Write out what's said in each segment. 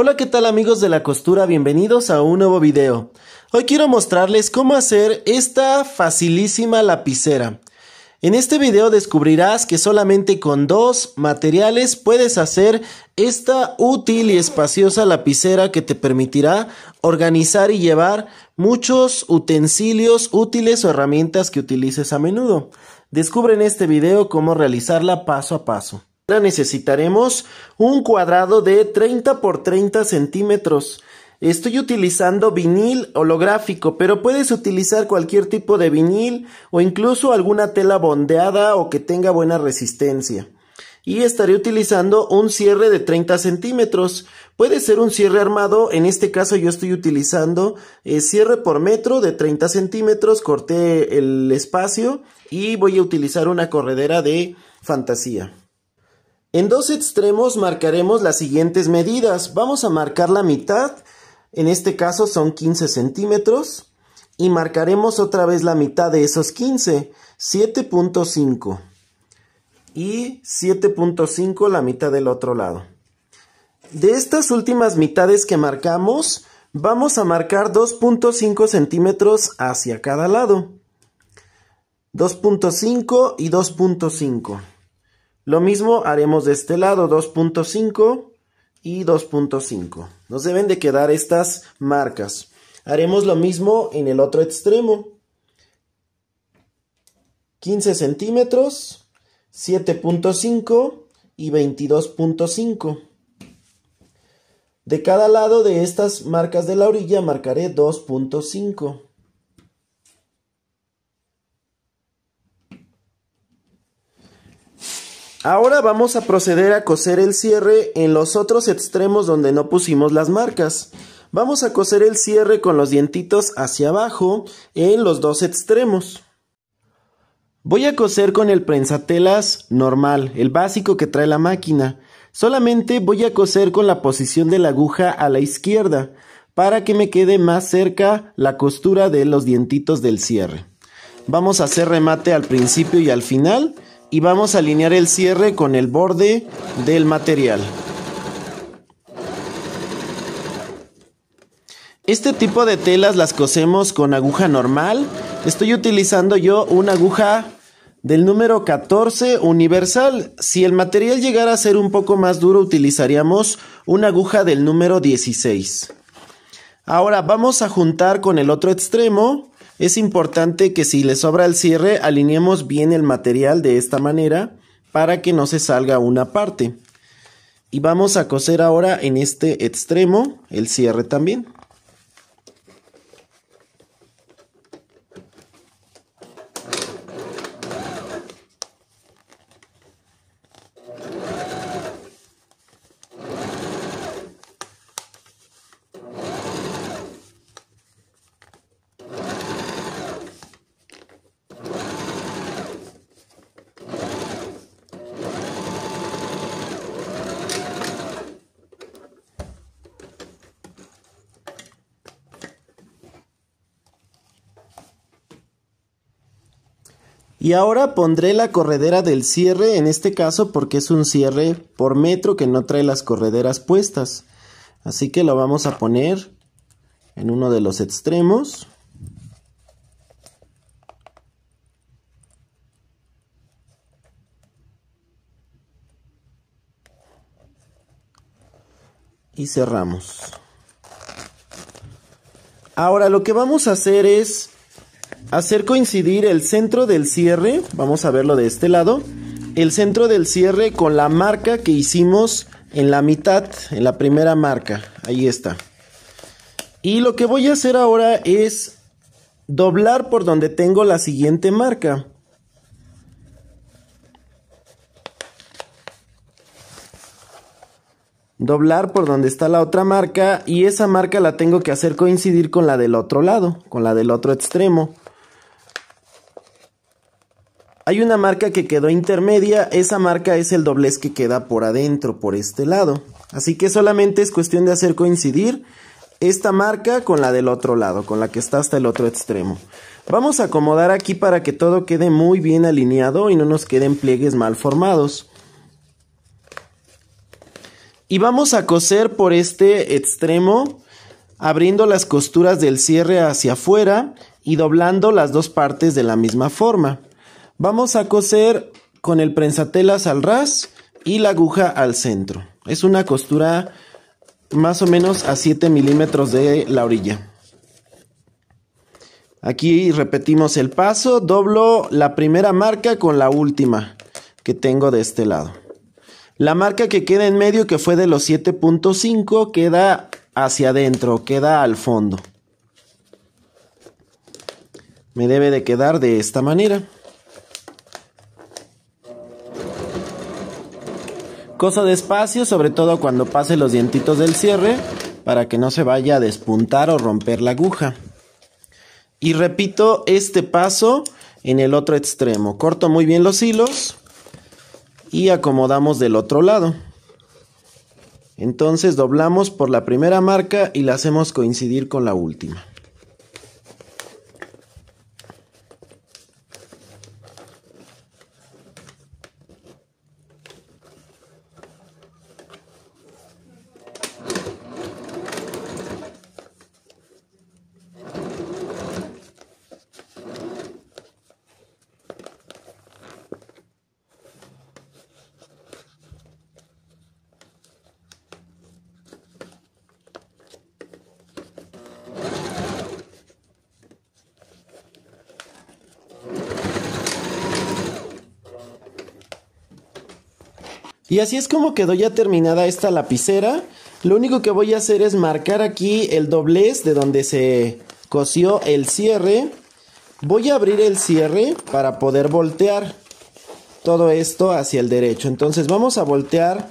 Hola qué tal amigos de la costura, bienvenidos a un nuevo video. Hoy quiero mostrarles cómo hacer esta facilísima lapicera. En este video descubrirás que solamente con dos materiales puedes hacer esta útil y espaciosa lapicera que te permitirá organizar y llevar muchos utensilios útiles o herramientas que utilices a menudo. Descubre en este video cómo realizarla paso a paso necesitaremos un cuadrado de 30 por 30 centímetros. Estoy utilizando vinil holográfico, pero puedes utilizar cualquier tipo de vinil o incluso alguna tela bondeada o que tenga buena resistencia. Y estaré utilizando un cierre de 30 centímetros. Puede ser un cierre armado, en este caso yo estoy utilizando eh, cierre por metro de 30 centímetros, corté el espacio y voy a utilizar una corredera de fantasía. En dos extremos marcaremos las siguientes medidas. Vamos a marcar la mitad, en este caso son 15 centímetros, y marcaremos otra vez la mitad de esos 15, 7.5 y 7.5 la mitad del otro lado. De estas últimas mitades que marcamos, vamos a marcar 2.5 centímetros hacia cada lado. 2.5 y 2.5. Lo mismo haremos de este lado, 2.5 y 2.5. Nos deben de quedar estas marcas. Haremos lo mismo en el otro extremo. 15 centímetros, 7.5 y 22.5. De cada lado de estas marcas de la orilla marcaré 2.5. Ahora vamos a proceder a coser el cierre en los otros extremos donde no pusimos las marcas. Vamos a coser el cierre con los dientitos hacia abajo en los dos extremos. Voy a coser con el prensatelas normal, el básico que trae la máquina. Solamente voy a coser con la posición de la aguja a la izquierda para que me quede más cerca la costura de los dientitos del cierre. Vamos a hacer remate al principio y al final y vamos a alinear el cierre con el borde del material. Este tipo de telas las cosemos con aguja normal. Estoy utilizando yo una aguja del número 14 universal. Si el material llegara a ser un poco más duro utilizaríamos una aguja del número 16. Ahora vamos a juntar con el otro extremo es importante que si le sobra el cierre, alineemos bien el material de esta manera para que no se salga una parte. Y vamos a coser ahora en este extremo el cierre también. Y ahora pondré la corredera del cierre, en este caso porque es un cierre por metro que no trae las correderas puestas. Así que lo vamos a poner en uno de los extremos. Y cerramos. Ahora lo que vamos a hacer es hacer coincidir el centro del cierre, vamos a verlo de este lado, el centro del cierre con la marca que hicimos en la mitad, en la primera marca, ahí está. Y lo que voy a hacer ahora es doblar por donde tengo la siguiente marca. doblar por donde está la otra marca y esa marca la tengo que hacer coincidir con la del otro lado, con la del otro extremo. Hay una marca que quedó intermedia, esa marca es el doblez que queda por adentro, por este lado. Así que solamente es cuestión de hacer coincidir esta marca con la del otro lado, con la que está hasta el otro extremo. Vamos a acomodar aquí para que todo quede muy bien alineado y no nos queden pliegues mal formados. Y vamos a coser por este extremo abriendo las costuras del cierre hacia afuera y doblando las dos partes de la misma forma. Vamos a coser con el prensatelas al ras y la aguja al centro. Es una costura más o menos a 7 milímetros de la orilla. Aquí repetimos el paso, doblo la primera marca con la última que tengo de este lado. La marca que queda en medio, que fue de los 7.5, queda hacia adentro, queda al fondo. Me debe de quedar de esta manera. Cosa despacio, sobre todo cuando pase los dientitos del cierre, para que no se vaya a despuntar o romper la aguja. Y repito este paso en el otro extremo. Corto muy bien los hilos y acomodamos del otro lado. Entonces doblamos por la primera marca y la hacemos coincidir con la última. Y así es como quedó ya terminada esta lapicera. Lo único que voy a hacer es marcar aquí el doblez de donde se cosió el cierre. Voy a abrir el cierre para poder voltear todo esto hacia el derecho. Entonces vamos a voltear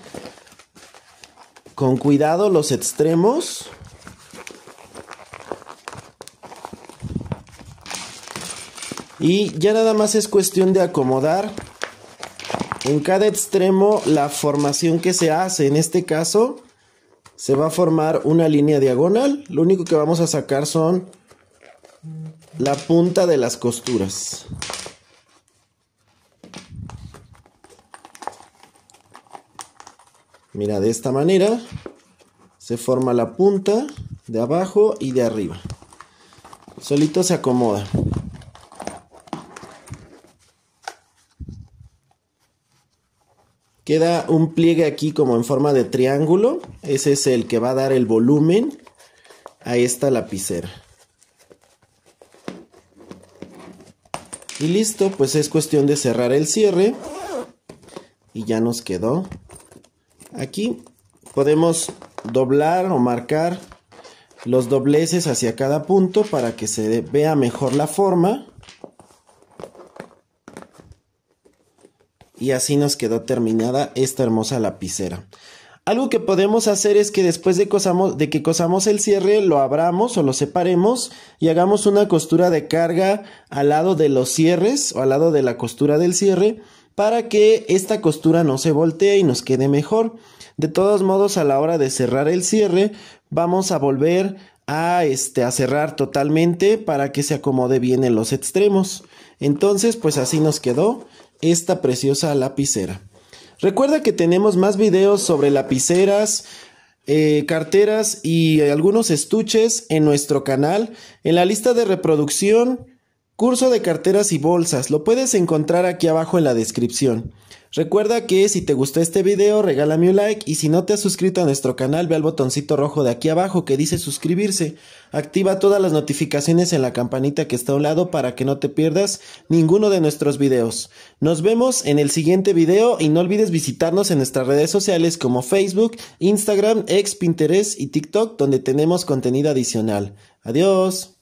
con cuidado los extremos. Y ya nada más es cuestión de acomodar en cada extremo la formación que se hace, en este caso, se va a formar una línea diagonal. Lo único que vamos a sacar son la punta de las costuras. Mira, de esta manera se forma la punta de abajo y de arriba. Solito se acomoda. Queda un pliegue aquí como en forma de triángulo. Ese es el que va a dar el volumen a esta lapicera. Y listo, pues es cuestión de cerrar el cierre. Y ya nos quedó. Aquí podemos doblar o marcar los dobleces hacia cada punto para que se vea mejor la forma. Y así nos quedó terminada esta hermosa lapicera. Algo que podemos hacer es que después de, cosamos, de, que cosamos el cierre, lo abramos o lo separemos y hagamos una costura de carga al lado de los cierres o al lado de la costura del cierre para que esta costura no se voltee y nos quede mejor. De todos modos, a la hora de cerrar el cierre, vamos a volver a, este, a cerrar totalmente para que se acomode bien en los extremos. Entonces, pues así nos quedó esta preciosa lapicera. Recuerda que tenemos más videos sobre lapiceras, eh, carteras y algunos estuches en nuestro canal, en la lista de reproducción, curso de carteras y bolsas. Lo puedes encontrar aquí abajo en la descripción. Recuerda que si te gustó este video regálame un like y si no te has suscrito a nuestro canal ve al botoncito rojo de aquí abajo que dice suscribirse. Activa todas las notificaciones en la campanita que está a un lado para que no te pierdas ninguno de nuestros videos. Nos vemos en el siguiente video y no olvides visitarnos en nuestras redes sociales como Facebook, Instagram, X Pinterest y TikTok donde tenemos contenido adicional. Adiós.